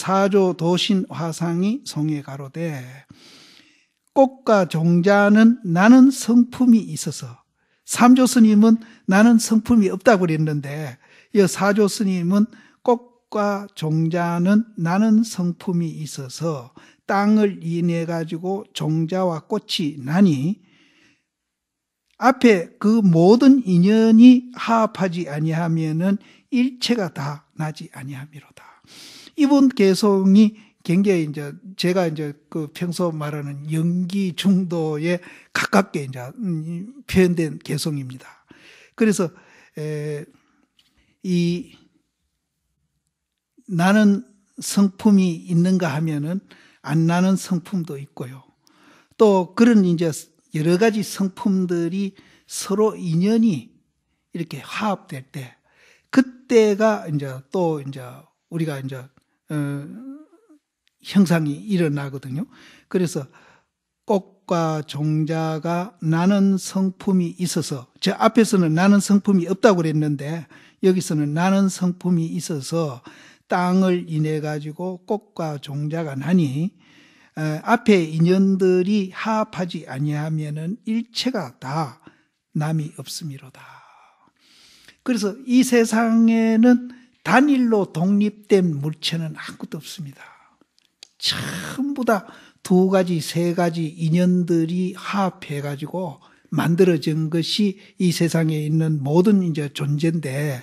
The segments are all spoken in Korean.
사조 도신 화상이 성에 가로되 꽃과 종자는 나는 성품이 있어서 삼조 스님은 나는 성품이 없다고 그랬는데 이 사조 스님은 꽃과 종자는 나는 성품이 있어서 땅을 인해 가지고 종자와 꽃이 나니 앞에 그 모든 인연이 하합하지 아니하면은 일체가 다 나지 아니하이로다 이분 개성이 굉장히 이제 제가 이제 그 평소 말하는 연기 중도에 가깝게 이제 음, 표현된 개성입니다. 그래서 에, 이 나는 성품이 있는가 하면은 안 나는 성품도 있고요. 또 그런 이제 여러 가지 성품들이 서로 인연이 이렇게 화합될 때 그때가 이제 또 이제 우리가 이제 어, 형상이 일어나거든요. 그래서 꽃과 종자가 나는 성품이 있어서 저 앞에서는 나는 성품이 없다고 그랬는데 여기서는 나는 성품이 있어서 땅을 인해 가지고 꽃과 종자가 나니 에, 어, 앞에 인연들이 하합하지 아니하면은 일체가 다 남이 없음이로다. 그래서 이 세상에는 단일로 독립된 물체는 아무것도 없습니다. 전부 다 두 가지, 세 가지 인연들이 합해가지고 만들어진 것이 이 세상에 있는 모든 이제 존재인데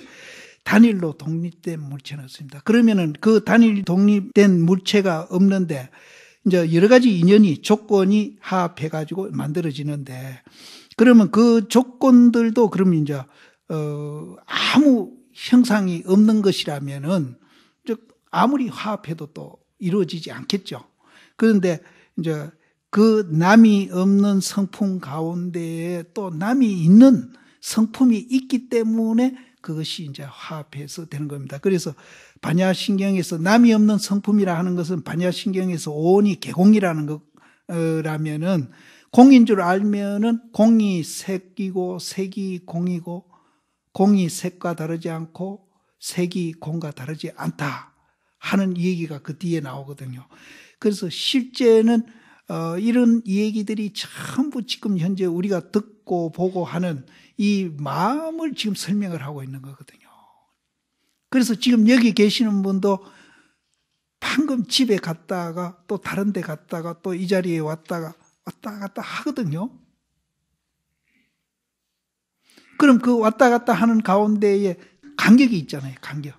단일로 독립된 물체는 없습니다. 그러면은 그 단일 독립된 물체가 없는데 이제 여러 가지 인연이 조건이 합해가지고 만들어지는데 그러면 그 조건들도 그럼 이제 어 아무 형상이 없는 것이라면은 즉 아무리 화합해도 또 이루어지지 않겠죠. 그런데 이제 그 남이 없는 성품 가운데에 또 남이 있는 성품이 있기 때문에 그것이 이제 화합해서 되는 겁니다. 그래서 반야신경에서 남이 없는 성품이라 하는 것은 반야신경에서 오온이 개공이라는 거라면은 공인 줄 알면은 공이 색이고 색이 공이고 공이 색과 다르지 않고 색이 공과 다르지 않다 하는 얘기가 그 뒤에 나오거든요. 그래서 실제는 어, 이런 얘기들이 전부 지금 현재 우리가 듣고 보고 하는 이 마음을 지금 설명을 하고 있는 거거든요. 그래서 지금 여기 계시는 분도 방금 집에 갔다가 또 다른 데 갔다가 또 이 자리에 왔다가 왔다 갔다 하거든요. 그럼 그 왔다 갔다 하는 가운데에 간격이 있잖아요. 간격.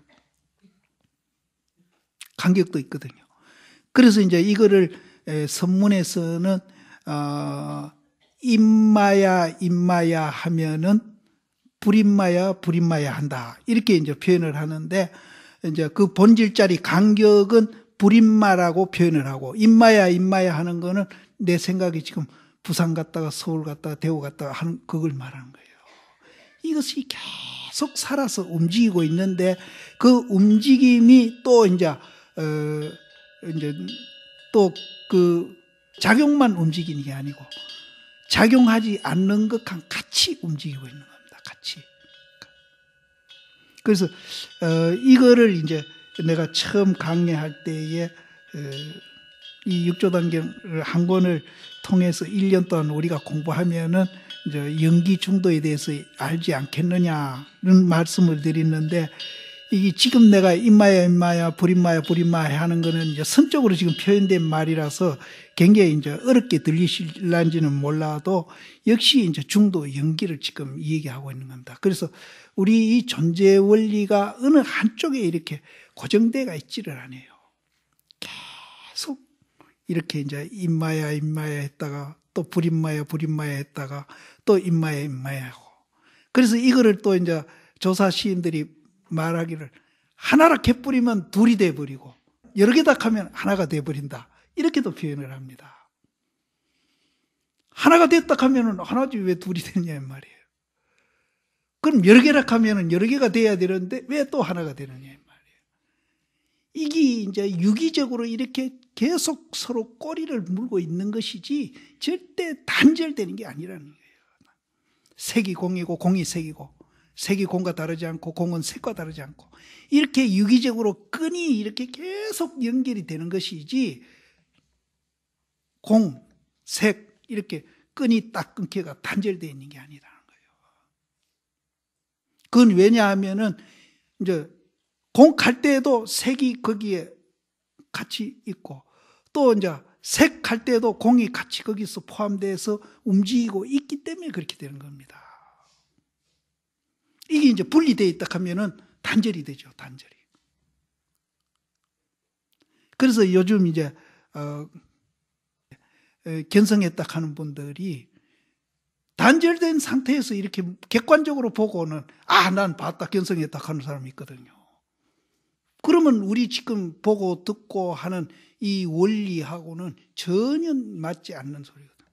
간격도 있거든요. 그래서 이제 이거를 선문에서는 어, 임마야 임마야 하면은 불임마야 불임마야 한다 이렇게 이제 표현을 하는데 이제 그 본질짜리 간격은 불임마라고 표현을 하고 임마야 임마야 하는 거는 내 생각이 지금 부산 갔다가 서울 갔다가 대구 갔다가 하는 그걸 말하는 거예요. 이것이 계속 살아서 움직이고 있는데 그 움직임이 또 이제 어 이제 또 그 작용만 움직이는 게 아니고 작용하지 않는 것과 같이 움직이고 있는 겁니다. 같이. 그래서 어 이거를 이제 내가 처음 강의할 때에 어, 이육조단경한 권을 통해서 1년 동안 우리가 공부하면은 이 연기 중도에 대해서 알지 않겠느냐는 말씀을 드리는데 이게 지금 내가 임마야 임마야 불임마야 불임마야 하는 거는 이제 선적으로 지금 표현된 말이라서 굉장히 이제 어렵게 들리실란지는 몰라도 역시 이제 중도 연기를 지금 얘기하고 있는 겁니다. 그래서 우리 이 존재 의 원리가 어느 한쪽에 이렇게 고정돼가 있지를 않아요. 계속 이렇게 이제 임마야 임마야 했다가 또 불임마야 불임마야 했다가 또 임마에 임마에 하고. 그래서 이거를 또 이제 조사 시인들이 말하기를 하나라 개뿌리면 둘이 돼버리고 여러 개다 하면 하나가 돼버린다. 이렇게도 표현을 합니다. 하나가 됐다 하면은 하나지 왜 둘이 되냐 말이에요. 그럼 여러 개라 하면은 여러 개가 돼야 되는데 왜 또 하나가 되느냐 말이에요. 이게 이제 유기적으로 이렇게 계속 서로 꼬리를 물고 있는 것이지 절대 단절되는 게 아니라는 거예요. 색이 공이고 공이 색이고 색이 공과 다르지 않고 공은 색과 다르지 않고 이렇게 유기적으로 끈이 이렇게 계속 연결이 되는 것이지 공, 색 이렇게 끈이 딱 끊기가 단절되어 있는 게 아니라는 거예요. 그건 왜냐하면은 이제 공 갈 때에도 색이 거기에 같이 있고 또 이제 색할 때도 공이 같이 거기서 포함돼서 움직이고 있기 때문에 그렇게 되는 겁니다. 이게 이제 분리되어 있다 하면은 단절이 되죠, 단절이. 그래서 요즘 이제, 어, 견성했다 하는 분들이 단절된 상태에서 이렇게 객관적으로 보고는, 아, 난 봤다, 견성했다 하는 사람이 있거든요. 그러면 우리 지금 보고 듣고 하는 이 원리하고는 전혀 맞지 않는 소리거든.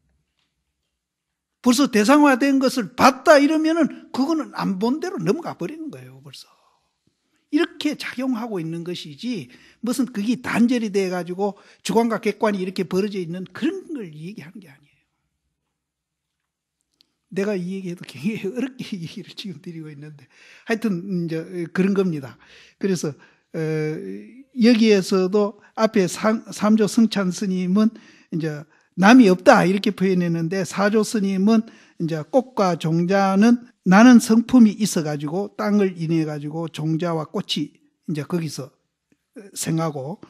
벌써 대상화된 것을 봤다 이러면은 그거는 안 본 대로 넘어가 버리는 거예요, 벌써. 이렇게 작용하고 있는 것이지 무슨 그게 단절이 돼 가지고 주관과 객관이 이렇게 벌어져 있는 그런 걸 얘기하는 게 아니에요. 내가 이 얘기해도 굉장히 어렵게 얘기를 지금 드리고 있는데 하여튼 이제 그런 겁니다. 그래서 여기에서도 앞에 3, 3조 성찬 스님은 이제 남이 없다 이렇게 표현했는데 4조 스님은 이제 꽃과 종자는 나는 성품이 있어 가지고 땅을 인해 가지고 종자와 꽃이 이제 거기서 생하고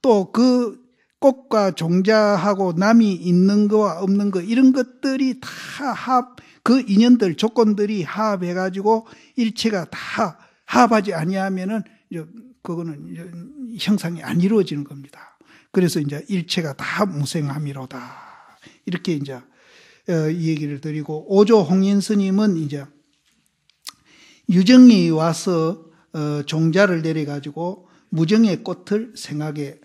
또 그 꽃과 종자하고 남이 있는 거와 없는 거 이런 것들이 다 합 그 인연들 조건들이 합해 가지고 일체가 다 합하지 아니하면은 그거는 형상이 안 이루어지는 겁니다. 그래서 이제 일체가 다 무생함이로다. 이렇게 이제 어, 이 얘기를 드리고 오조 홍인 스님은 이제 유정이 와서 어, 종자를 내려 가지고 무정의 꽃을 생각에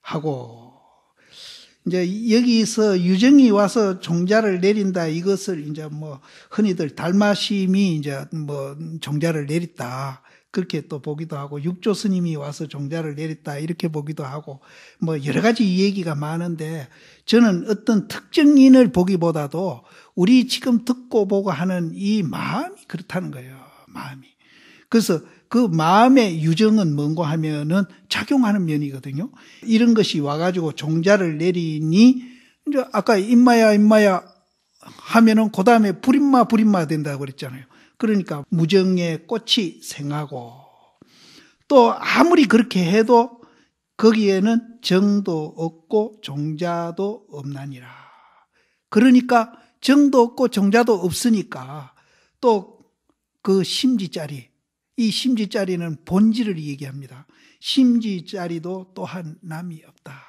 하고 이제 여기서 유정이 와서 종자를 내린다 이것을 이제 뭐 흔히들 달마심이 이제 뭐 종자를 내렸다 그렇게 또 보기도 하고 육조 스님이 와서 종자를 내렸다 이렇게 보기도 하고 뭐 여러 가지 얘기가 많은데 저는 어떤 특정인을 보기보다도 우리 지금 듣고 보고 하는 이 마음이 그렇다는 거예요. 마음이. 그래서 그 마음의 유정은 뭔고 하면은 작용하는 면이거든요. 이런 것이 와가지고 종자를 내리니 이제 아까 임마야 임마야 하면은 그 다음에 불임마 불임마 된다고 그랬잖아요. 그러니까 무정의 꽃이 생하고 또 아무리 그렇게 해도 거기에는 정도 없고 종자도 없나니라. 그러니까 정도 없고 종자도 없으니까 또 그심지자리이심지자리는 본질을 얘기합니다. 심지자리도 또한 남이 없다.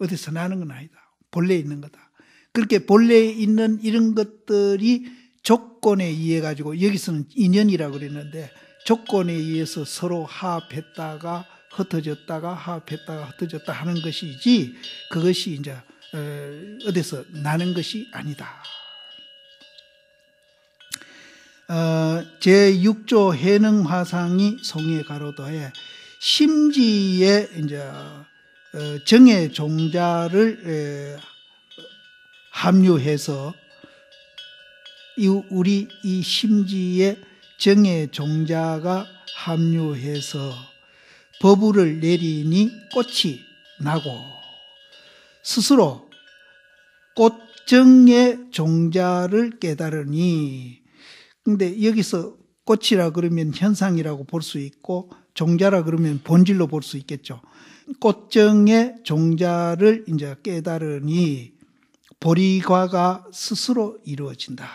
어디서 나는 건 아니다. 본래 있는 거다. 그렇게 본래 있는 이런 것들이 조건에 의해 가지고 여기서는 인연이라 고 그랬는데 조건에 의해서 서로 합했다가 흩어졌다가 합했다가 흩어졌다 하는 것이지 그것이 이제 어, 어디서 나는 것이 아니다. 어, 제6조 해능 화상이 송해 가로도에 심지의 이제 어, 정의 종자를 합류해서 이 우리 이 심지에 정의 종자가 합류해서 법을 내리니 꽃이 나고 스스로 꽃정의 종자를 깨달으니 근데 여기서 꽃이라 그러면 현상이라고 볼 수 있고 종자라 그러면 본질로 볼 수 있겠죠. 꽃정의 종자를 이제 깨달으니 보리과가 스스로 이루어진다.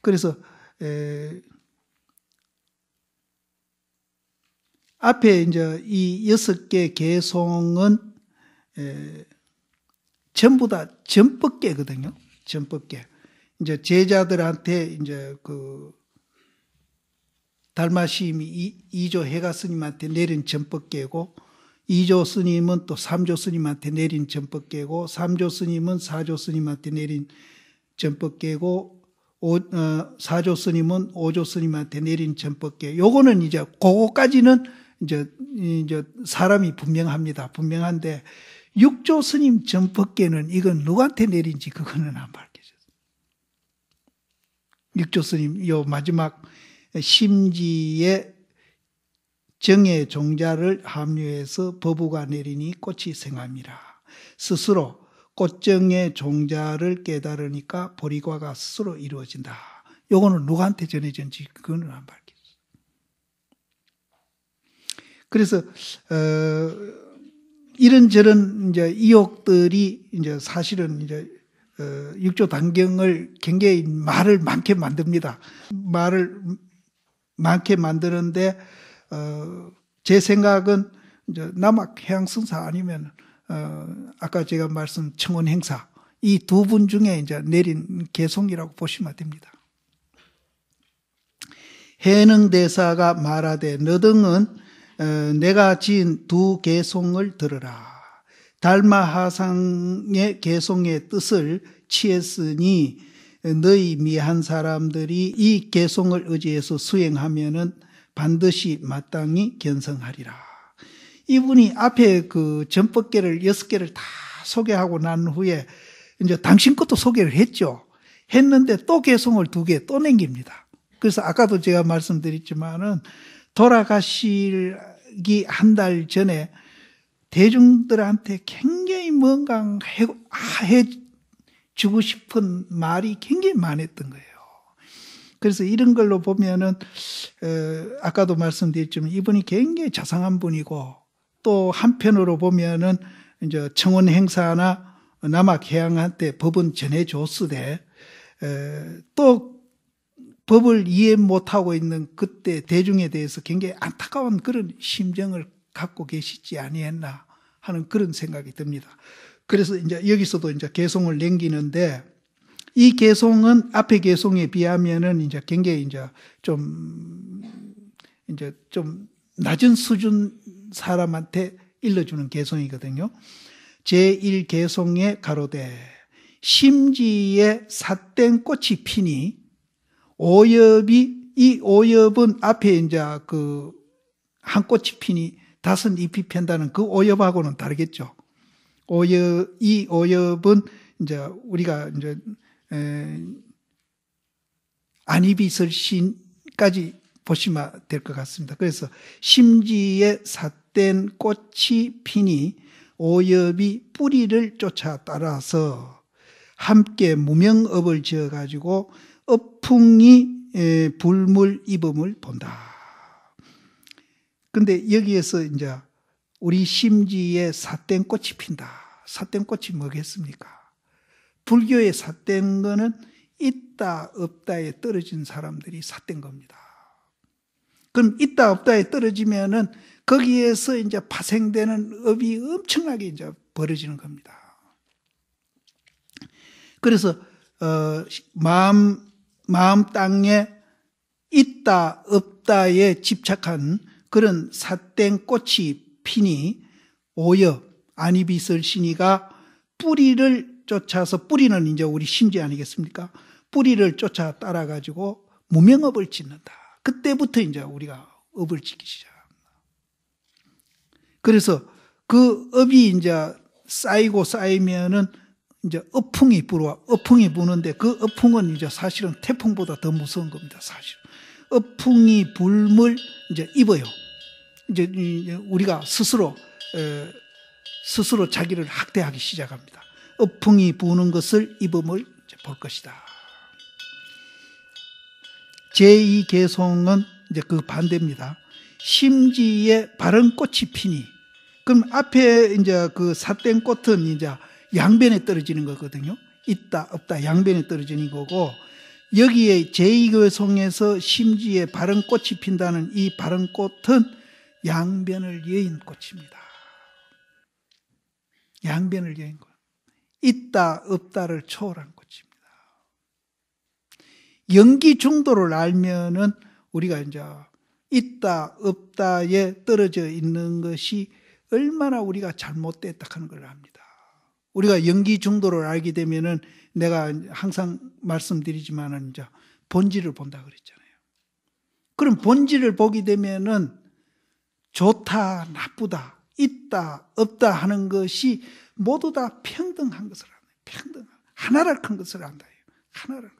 그래서 에, 앞에 이제 이 여섯 개 개송은 에, 전부 다 전법계거든요. 전법계. 이제 제자들한테 이제 그 달마시임이 이조 해가 스님한테 내린 전법계고 2조 스님은 또 3조 스님한테 내린 전법 깨고 3조 스님은 4조 스님한테 내린 전법 깨고 5, 어, 4조 스님은 5조 스님한테 내린 전법 깨. 요거는 이제 그거까지는 이제 이제 사람이 분명합니다. 분명한데 6조 스님 전법 깨는 이건 누구한테 내린지 그거는 안 밝혀졌어요. 6조 스님 요 마지막 심지에 정의 종자를 합류해서 법우가 내리니 꽃이 생합니다. 스스로 꽃정의 종자를 깨달으니까 보리과가 스스로 이루어진다. 요거는 누구한테 전해졌는지 그거는 안 밝혔어요. 그래서 어, 이런저런 이제 이혹들이 이제 사실은 이제 어, 육조 단경을 굉장히 말을 많게 만듭니다. 말을 많게 만드는데 어, 제 생각은 이제 남학 해양성사 아니면 어, 아까 제가 말씀 청원 행사 이 두 분 중에 이제 내린 개송이라고 보시면 됩니다. 해능 대사가 말하되 너등은 어, 내가 지은 두 개송을 들으라. 달마 하상의 개송의 뜻을 취했으니 너희 미한 사람들이 이 개송을 의지해서 수행하면은 반드시 마땅히 견성하리라. 이분이 앞에 그 전법계를 여섯 개를 다 소개하고 난 후에 이제 당신 것도 소개를 했죠. 했는데 또 개성을 두 개 또 남깁니다. 그래서 아까도 제가 말씀드렸지만은 돌아가시기 한 달 전에 대중들한테 굉장히 뭔가 해, 아, 해 주고 싶은 말이 굉장히 많았던 거예요. 그래서 이런 걸로 보면은 어, 아까도 말씀드렸지만 이분이 굉장히 자상한 분이고 또 한편으로 보면은 이제 청원 행사나 남학 해양한테 법은 전해줬으되 에, 어, 또 법을 이해 못하고 있는 그때 대중에 대해서 굉장히 안타까운 그런 심정을 갖고 계시지 아니했나 하는 그런 생각이 듭니다. 그래서 이제 여기서도 이제 개성을 남기는데 이 개송은 앞의 개송에 비하면은 이제 굉장히 이제 좀 이제 좀 낮은 수준 사람한테 일러주는 개송이거든요. 제1 개송에 가로대 심지에 삿된 꽃이 피니 오엽이 이 오엽은 앞에 이제 그 한 꽃이 피니 다섯 잎이 편다는 그 오엽하고는 다르겠죠. 오엽 이 오엽은 이제 우리가 이제 안입이설 신까지 보시면 될 것 같습니다. 그래서 심지에 삿된 꽃이 피니 오엽이 뿌리를 쫓아 따라서 함께 무명업을 지어가지고 업풍이 불물 입음을 본다. 근데 여기에서 이제 우리 심지에 삿된 꽃이 핀다. 삿된 꽃이 뭐겠습니까? 불교에 삿된 거는 있다 없다에 떨어진 사람들이 삿된 겁니다. 그럼 있다 없다에 떨어지면은 거기에서 이제 파생되는 업이 엄청나게 이제 벌어지는 겁니다. 그래서 어, 마음 마음 땅에 있다 없다에 집착한 그런 삿된 꽃이 피니 오여 아니비설신이가 뿌리를 쫓아서 뿌리는 이제 우리 심지 아니겠습니까? 뿌리를 쫓아 따라가지고 무명업을 짓는다. 그때부터 이제 우리가 업을 짓기 시작합니다. 그래서 그 업이 이제 쌓이고 쌓이면은 이제 어풍이 불어, 어풍이 부는데 그 어풍은 이제 사실은 태풍보다 더 무서운 겁니다, 사실. 어풍이 불물 이제 입어요. 이제 우리가 스스로, 스스로 자기를 학대하기 시작합니다. 어풍이 부는 것을 입음을 볼 것이다. 제2개성은 이제 그 반대입니다. 심지에 바른 꽃이 피니. 그럼 앞에 이제 그 삿된 꽃은 이제 양변에 떨어지는 거거든요. 있다, 없다, 양변에 떨어지는 거고, 여기에 제2교성에서 심지에 바른 꽃이 핀다는 이 바른 꽃은 양변을 여인 꽃입니다. 양변을 여인 꽃. 있다 없다를 초월한 것입니다. 연기 중도를 알면은 우리가 이제 있다 없다에 떨어져 있는 것이 얼마나 우리가 잘못됐다 하는 걸 압니다. 우리가 연기 중도를 알게 되면은 내가 항상 말씀드리지만은 이제 본질을 본다 그랬잖아요. 그럼 본질을 보게 되면은 좋다 나쁘다 있다 없다 하는 것이 모두 다 평등한 것을 안다. 평등한. 하나를 큰 것을 안다. 하나를.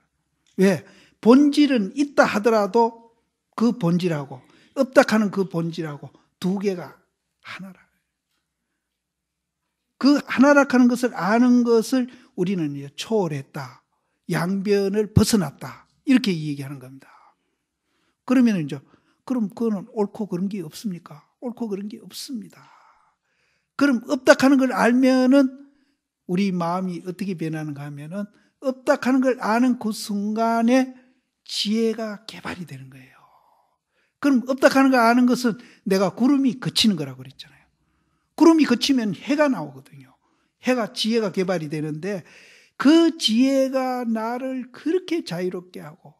왜? 본질은 있다 하더라도 그 본질하고 없다 하는 그 본질하고 두 개가 하나라. 그 하나락하는 것을 아는 것을 우리는 초월했다. 양변을 벗어났다. 이렇게 얘기하는 겁니다. 그러면 이제 그럼 그거는 옳고 그런 게 없습니까? 옳고 그런 게 없습니다. 그럼 업닥하는걸 알면은 우리 마음이 어떻게 변하는가 하면은 업닥하는걸 아는 그 순간에 지혜가 개발이 되는 거예요. 그럼 업닥하는걸 아는 것은 내가 구름이 거치는 거라고 그랬잖아요. 구름이 거치면 해가 나오거든요. 해가 지혜가 개발이 되는데 그 지혜가 나를 그렇게 자유롭게 하고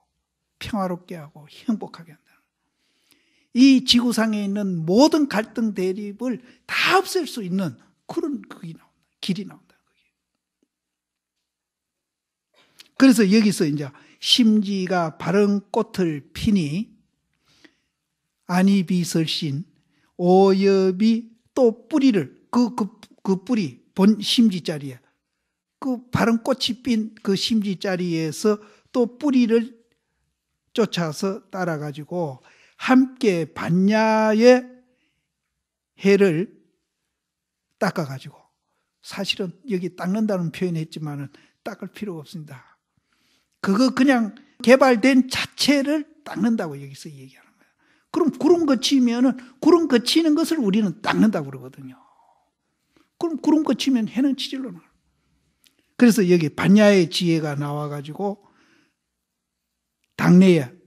평화롭게 하고 행복하게 한다. 이 지구상에 있는 모든 갈등 대립을 다 없앨 수 있는 그런 그게 나온다. 길이 나온다. 그래서 여기서 이제 심지가 바른 꽃을 피니 아니비설신 오엽이 또 뿌리를 그그 그, 그 뿌리 본 심지 자리에 그 바른 꽃이 핀 그 심지 자리에서 또 뿌리를 쫓아서 따라가지고 함께 반야의 해를 닦아가지고 사실은 여기 닦는다는 표현했지만은 을 닦을 필요 없습니다. 그거 그냥 개발된 자체를 닦는다고 여기서 얘기하는 거예요. 그럼 구름 거치면은 구름 거치는 것을 우리는 닦는다고 그러거든요. 그럼 구름 거치면 해는 치질로 나. 그래서 여기 반야의 지혜가 나와가지고 당내에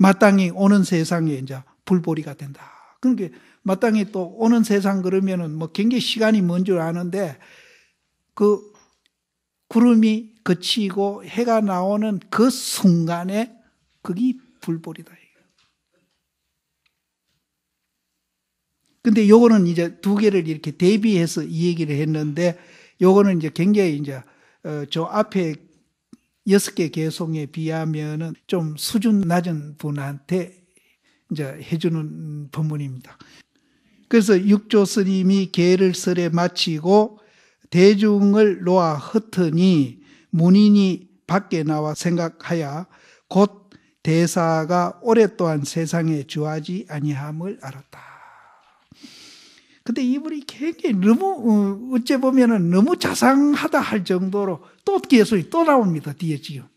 마땅히 오는 세상에 이제 불보리가 된다. 그러니까 마땅히 또 오는 세상 그러면은 뭐 굉장히 시간이 먼줄 아는데 그 구름이 그치고 해가 나오는 그 순간에 그게 불보리다. 근데 요거는 이제 두 개를 이렇게 대비해서 이 얘기를 했는데 요거는 이제 굉장히 이제 어, 저 앞에 여섯 개계송에 비하면은 좀 수준 낮은 분한테 이제 해주는 법문입니다. 그래서 육조 스님이 개를 설에 마치고 대중을 놓아 흩으니 문인이 밖에 나와 생각하여 곧 대사가 오랫동안 세상에 주하지 아니함을 알았다. 근데 이분이 굉장히 너무 어, 어째 보면은 너무 자상하다 할 정도로 또 계속 이또 나옵니다 뒤에 지금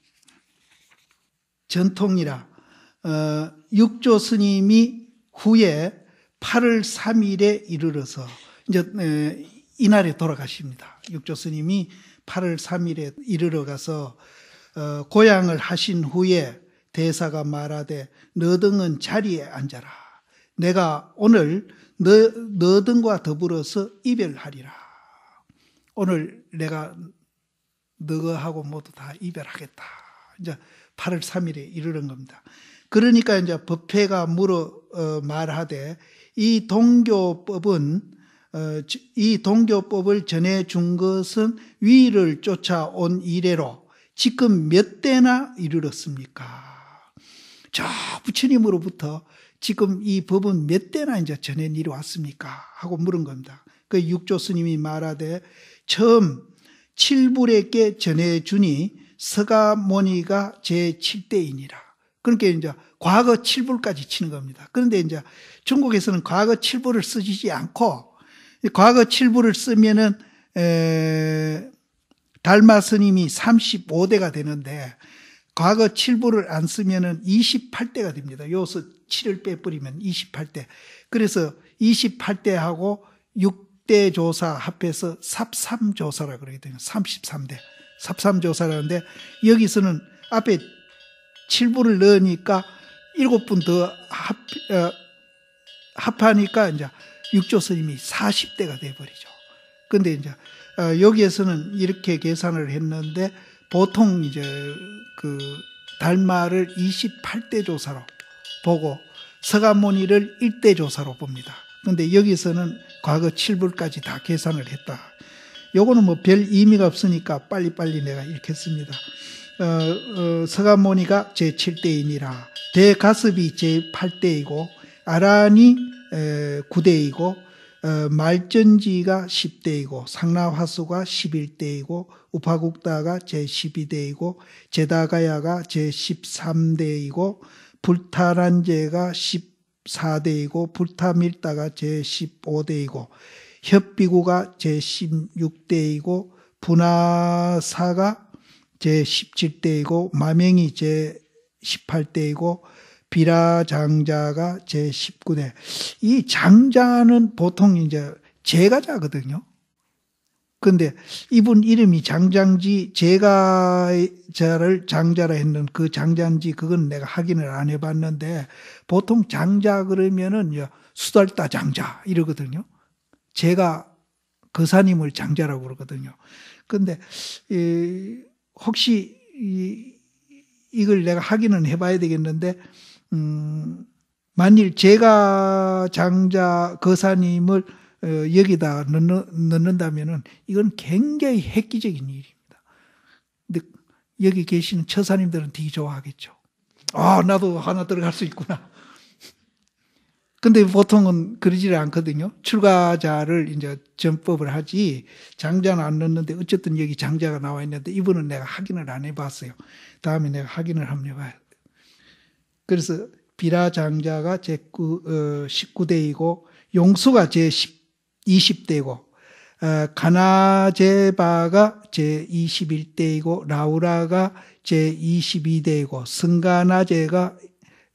전통이라 어, 육조 스님이 후에 8월 3일에 이르러서 이제 에, 이날에 돌아가십니다. 육조 스님이 8월 3일에 이르러 가서 어, 고향을 하신 후에 대사가 말하되 너 등은 자리에 앉아라. 내가 오늘 너, 너등과 더불어서 이별하리라. 오늘 내가 너하고 모두 다 이별하겠다. 이제 8월 3일에 이르는 겁니다. 그러니까 이제 법회가 물어 어, 말하되 이 동교법은 어, 이 동교법을 전해 준 것은 위를 쫓아온 이래로 지금 몇 대나 이르렀습니까? 자 부처님으로부터 지금 이 법은 몇 대나 이제 전해 내려 왔습니까? 하고 물은 겁니다. 그 육조 스님이 말하되 처음 칠불에게 전해 주니 서가모니가 제7대이라 그러니까 이제 과거 칠불까지 치는 겁니다. 그런데 이제 중국에서는 과거 칠불을 쓰지 않고 과거 칠불을 쓰면은 에 달마 스님이 35대가 되는데 과거 7부를 안 쓰면은 28대가 됩니다. 여기서 7을 빼버리면 28대. 그래서 28대하고 6대 조사 합해서 삽삼 조사라 그러게 되면 33대. 삽삼 조사라는데 여기서는 앞에 7부를 넣으니까 7분 더 합, 어, 합하니까 이제 6조 스님이 40대가 돼버리죠. 근데 이제 어, 여기에서는 이렇게 계산을 했는데 보통 이제 그 달마를 28대 조사로 보고 서가모니를 1대 조사로 봅니다. 근데 여기서는 과거 7불까지 다 계산을 했다. 요거는 뭐 별 의미가 없으니까 빨리빨리 내가 읽겠습니다. 어, 어, 서가모니가 제7대이라 대가습이 제8대이고 아란이 9대이고 어, 말전지가 10대이고 상라화수가 11대이고 우파국다가 제12대이고 제다가야가 제13대이고 불타란제가 14대이고 불타밀다가 제15대이고 협비구가 제16대이고 분화사가 제17대이고 마명이 제18대이고 비라 장자가 제 19대. 이 장자는 보통 이제 제가자거든요. 근데 이분 이름이 장장지 제가자를 장자라 했는 그장자지 그건 내가 확인을 안 해봤는데 보통 장자 그러면은 수달다 장자 이러거든요. 제가 거사님을 장자라고 그러거든요. 근데 이 혹시 이 이걸 내가 확인은 해봐야 되겠는데 음, 만일 제가 장자 거사님을 어, 여기다 넣는, 넣는다면은 이건 굉장히 획기적인 일입니다. 근데 여기 계시는 처사님들은 되게 좋아하겠죠. 아, 나도 하나 들어갈 수 있구나. 근데 보통은 그러지를 않거든요. 출가자를 이제 전법을 하지 장자는 안 넣는데 어쨌든 여기 장자가 나와 있는데 이분은 내가 확인을 안 해봤어요. 다음에 내가 확인을 한번 해봐요. 그래서 비라 장자가 제 19대이고 어, 용수가 제 20대이고 어, 가나제바가 제 21대이고 라우라가 제 22대이고 승가나제가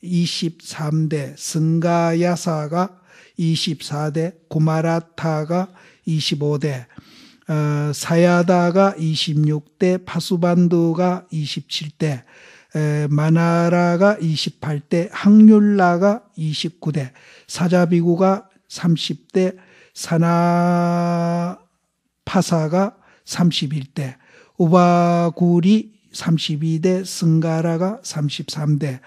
23대, 승가야사가 24대, 구마라타가 25대, 어, 사야다가 26대, 파수반두가 27대, 에, 마나라가 28대, 항률라가 29대, 사자비구가 30대, 사나파사가 31대, 우바구리 32대, 승가라가 33대,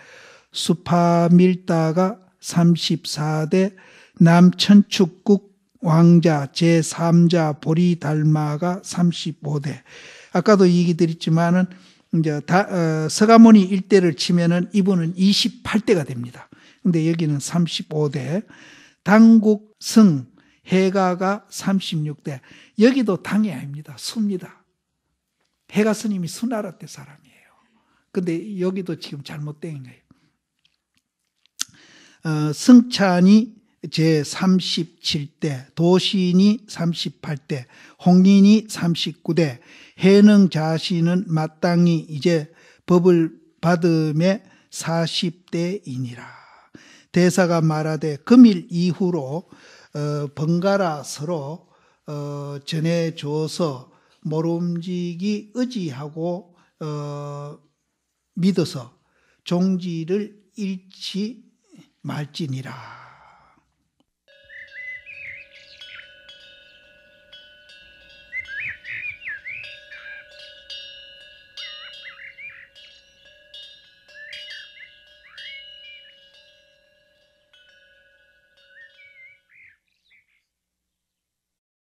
수파밀다가 34대, 남천축국 왕자 제3자 보리달마가 35대. 아까도 얘기 드렸지만은 이제 다, 어, 서가모니 일대를 치면은 이분은 28대가 됩니다. 근데 여기는 35대. 당국 승 해가가 36대. 여기도 당이 아닙니다. 수입니다. 해가 스님이 수나라 때 사람이에요. 근데 여기도 지금 잘못된 거예요. 어, 승찬이 제 37대, 도시인이 38대, 홍인이 39대, 해능 자신은 마땅히 이제 법을 받음에 40대이니라. 대사가 말하되 금일 이후로 어, 번갈아 서로 어, 전해줘서 모름지기 의지하고 어, 믿어서 종지를 잃지 말지니라.